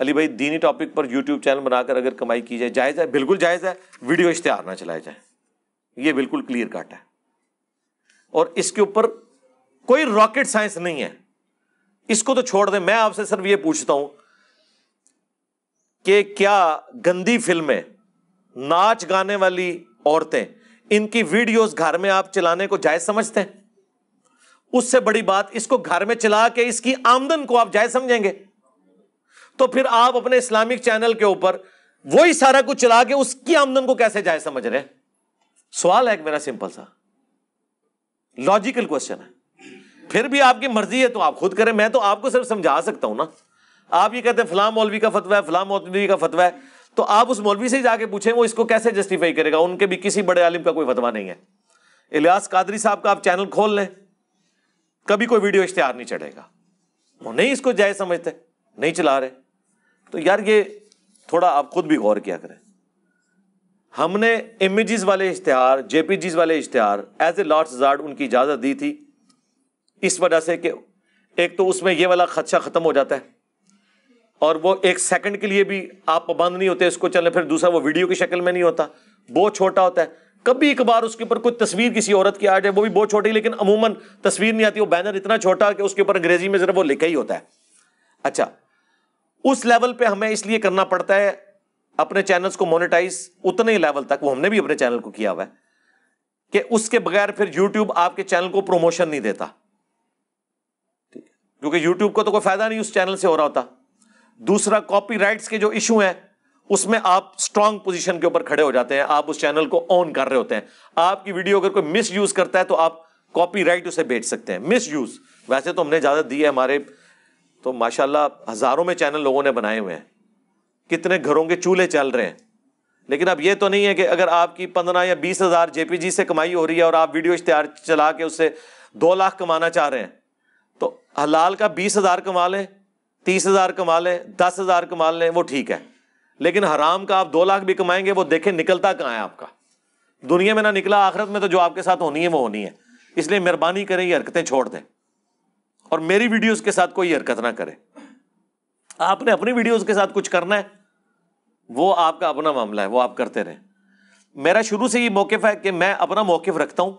अली भाई दीनी टॉपिक पर यूट्यूब चैनल बनाकर अगर कमाई की जाए जायज़ है बिल्कुल जायज़ है वीडियो इश्तेहार ना चलाया जाए ये बिल्कुल क्लियर कट है और इसके ऊपर कोई रॉकेट साइंस नहीं है इसको तो छोड़ दें मैं आपसे सिर्फ ये पूछता हूं कि क्या गंदी फिल्में नाच गाने वाली औरतें इनकी वीडियोस घर में आप चलाने को जायज समझते हैं उससे बड़ी बात इसको घर में चला के इसकी आमदन को आप जायज समझेंगे तो फिर आप अपने इस्लामिक चैनल के ऊपर वही सारा कुछ चला के उसकी आमदन को कैसे जाए समझ रहे सवाल है एक मेरा सिंपल सा लॉजिकल क्वेश्चन है फिर भी आपकी मर्जी है तो आप खुद करें मैं तो आपको सिर्फ समझा सकता हूं ना आप ये कहते हैं फलाम मौलवी का फतवा है फलाम मौलवी का फतवा है तो आप उस मौलवी से जाके पूछें वो इसको कैसे जस्टिफाई करेगा उनके भी किसी बड़े आलिम का कोई फतवा नहीं है इलियास कादरी साहब का आप चैनल खोल लें कभी कोई वीडियो इश्तेहार नहीं चढ़ेगा वो नहीं इसको जायज समझते नहीं चला रहे तो यार ये थोड़ा आप खुद भी गौर किया करें हमने इमेजेस वाले इश्तहार जेपीजीज वाले इश्तहार एज ए लॉर्ड जार्ड उनकी इजाज़त दी थी इस वजह से कि एक तो उसमें ये वाला खदशा ख़त्म हो जाता है और वो एक सेकंड के लिए भी आप पाबंद नहीं होते इसको चलने फिर दूसरा वो वीडियो की शक्ल में नहीं होता बहुत छोटा होता है कभी एक बार उसके ऊपर कोई तस्वीर किसी औरत की आ जाए वो भी बहुत छोटी लेकिन अमूमन तस्वीर नहीं आती वो बैनर इतना छोटा कि उसके ऊपर अंग्रेजी में जरा वो लिखा ही होता है अच्छा उस लेवल पे हमें इसलिए करना पड़ता है अपने चैनल्स को मोनेटाइज उतने ही लेवल तक वो हमने भी अपने चैनल को किया हुआ है कि उसके बगैर फिर यूट्यूब आपके चैनल को प्रमोशन नहीं देता क्योंकि यूट्यूब को तो कोई फायदा नहीं उस चैनल से हो रहा होता दूसरा कॉपी के जो इशू है उसमें आप स्ट्रांग पोजीशन के ऊपर खड़े हो जाते हैं आप उस चैनल को ऑन कर रहे होते हैं आपकी वीडियो अगर कोई मिस करता है तो आप कॉपीराइट उसे बेच सकते हैं मिस वैसे तो हमने ज्यादा दी है हमारे तो माशाल्लाह हज़ारों में चैनल लोगों ने बनाए हुए हैं कितने घरों के चूल्हे चल रहे हैं लेकिन अब ये तो नहीं है कि अगर आपकी पंद्रह या बीस हज़ार जे से कमाई हो रही है और आप वीडियो इश्तेहार चला के उससे दो लाख कमाना चाह रहे हैं तो हलाल का बीस हज़ार कमा लें तीस हज़ार कमा लें दस हज़ार कमा लें वो ठीक है लेकिन हराम का आप दो लाख भी कमाएंगे वो देखें निकलता कहाँ है आपका दुनिया में ना निकला आखिरत में तो जो आपके साथ होनी है वो होनी है इसलिए मेहरबानी करें ये हरकतें छोड़ दें और मेरी वीडियोस के साथ कोई हरकत ना करे आपने अपनी वीडियोस के साथ कुछ करना है वो आपका अपना मामला है वो आप करते रहें मेरा शुरू से ये मौकफ है कि मैं अपना मौकफ रखता हूं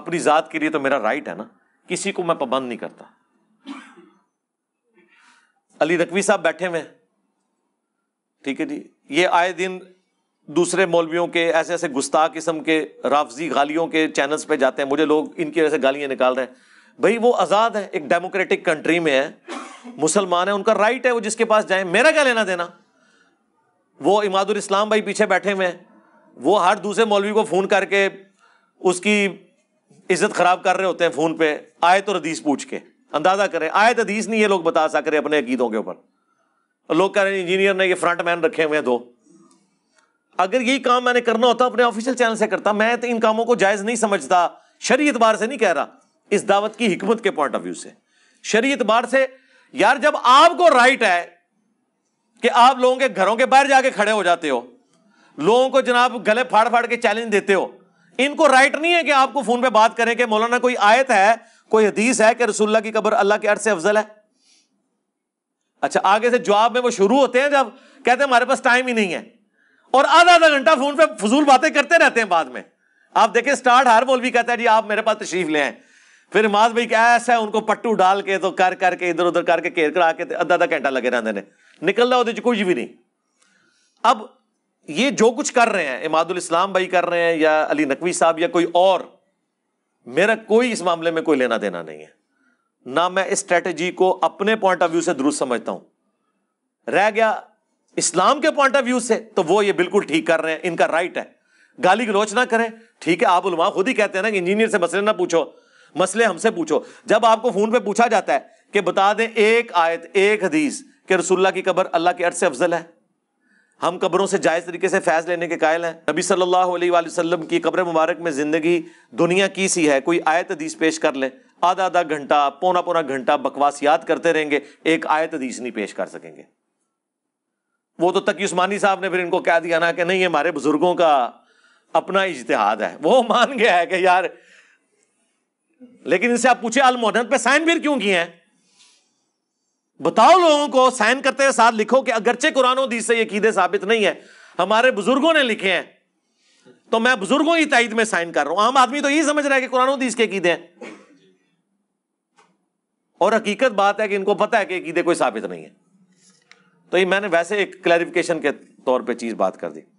अपनी ज़ात के लिए तो मेरा राइट है ना किसी को मैं पाबंद नहीं करता अली रकवी साहब बैठे हुए ठीक है जी ये आए दिन दूसरे मौलवियों के ऐसे ऐसे गुस्ता किस्म के राफजी गालियों के चैनल्स पे जाते हैं मुझे लोग इनकी वजह से गालियां निकाल रहे हैं भाई वो आज़ाद है एक डेमोक्रेटिक कंट्री में है मुसलमान है उनका राइट है वो जिसके पास जाए मेरा क्या लेना देना वो इमादुल इस्लाम भाई पीछे बैठे हुए हैं वो हर दूसरे मौलवी को फ़ोन करके उसकी इज्जत ख़राब कर रहे होते हैं फ़ोन पे आए तो रदीस पूछ के अंदाज़ा करें तो हदीस नहीं ये लोग बता सक रहे अपने अकीदों के ऊपर लोग कह रहे हैं इंजीनियर ने ये फ्रंट मैन रखे हुए हैं दो अगर यही काम मैंने करना होता अपने ऑफिशियल चैनल से करता मैं तो इन कामों को जायज़ नहीं समझता शरी एतबार से नहीं कह रहा इस दावत की हिकमत के पॉइंट ऑफ व्यू से शरी एतबार से यार जब आपको राइट है कि आप लोगों के घरों के बाहर जाके खड़े हो जाते हो लोगों को जनाब गले फाड़ फाड़ के चैलेंज देते हो इनको राइट नहीं है कि आपको फोन पे बात करें कि मौलाना कोई आयत है कोई हदीस है कि रसुल्ला की कब्र अल्लाह के अर्थ से अफजल है अच्छा आगे से जवाब में वो शुरू होते हैं जब कहते हैं हमारे पास टाइम ही नहीं है और आधा आधा घंटा फोन पे फजूल बातें करते रहते हैं बाद में आप देखें स्टार्ट हर बोल भी कहता है जी आप मेरे पास तशरीफ ले आए फिर माज भाई ऐसा उनको पट्टू डाल के तो कर करके इधर उधर करके घेर करा के अद्धा अद्धा घंटा लगे रहते हैं निकलना वो कुछ भी नहीं अब ये जो कुछ कर रहे हैं इमादुल इस्लाम भाई कर रहे हैं या अली नकवी साहब या कोई और मेरा कोई इस मामले में कोई लेना देना नहीं है ना मैं इस स्ट्रेटेजी को अपने पॉइंट ऑफ व्यू से दुरुस्त समझता हूं रह गया इस्लाम के पॉइंट ऑफ व्यू से तो वो ये बिल्कुल ठीक कर रहे हैं इनका राइट है गाली गलोच ना करें ठीक है आप उलमा खुद ही कहते हैं ना कि इंजीनियर से मसले ना पूछो मसले हमसे पूछो जब आपको फोन पे पूछा जाता है कि बता दें एक आयत एक हदीस कि रसुल्ला की कब्र अल्लाह के अर्थ से अफजल है हम कब्रों से जायज़ तरीके से फैज़ लेने के कायल हैं नबी सल्लल्लाहु अलैहि वसल्लम की कब्र मुबारक में ज़िंदगी दुनिया की सी है कोई आयत हदीस पेश कर लें आधा आधा घंटा पौना पौना घंटा बकवास याद करते रहेंगे एक आयत हदीस नहीं पेश कर सकेंगे वो तो तकी उस्मानी साहब ने फिर इनको कह दिया ना कि नहीं हमारे बुज़ुर्गों का अपना इजतहाद है वो मान गया है कि यार लेकिन इनसे आप पूछे अल मोहनत पे साइन फिर क्यों किए हैं बताओ लोगों को साइन करते साथ लिखो कि अगरचे कुरान दी से ये कीदे साबित नहीं है हमारे बुजुर्गों ने लिखे हैं तो मैं बुजुर्गों की तईद में साइन कर रहा हूं आम आदमी तो यही समझ रहा है कि कुरान दीस के कीदे हैं और हकीकत बात है कि इनको पता है कि कीदे कोई साबित नहीं है तो ये मैंने वैसे एक क्लैरिफिकेशन के तौर पर चीज बात कर दी